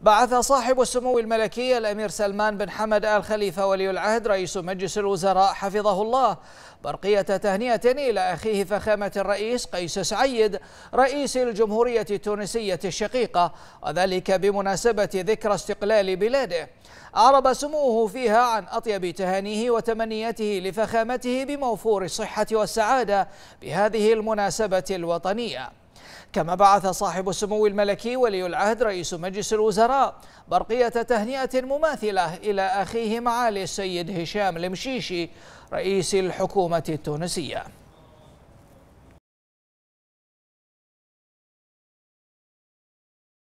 بعث صاحب السمو الملكي الأمير سلمان بن حمد آل خليفة ولي العهد رئيس مجلس الوزراء حفظه الله برقية تهنئة إلى أخيه فخامة الرئيس قيس سعيد رئيس الجمهورية التونسية الشقيقة وذلك بمناسبة ذكرى استقلال بلاده أعرب سموه فيها عن أطيب تهانيه وتمنياته لفخامته بموفور الصحة والسعادة بهذه المناسبة الوطنية كما بعث صاحب السمو الملكي ولي العهد رئيس مجلس الوزراء برقية تهنئة مماثلة إلى أخيه معالي السيد هشام المشيشي رئيس الحكومة التونسية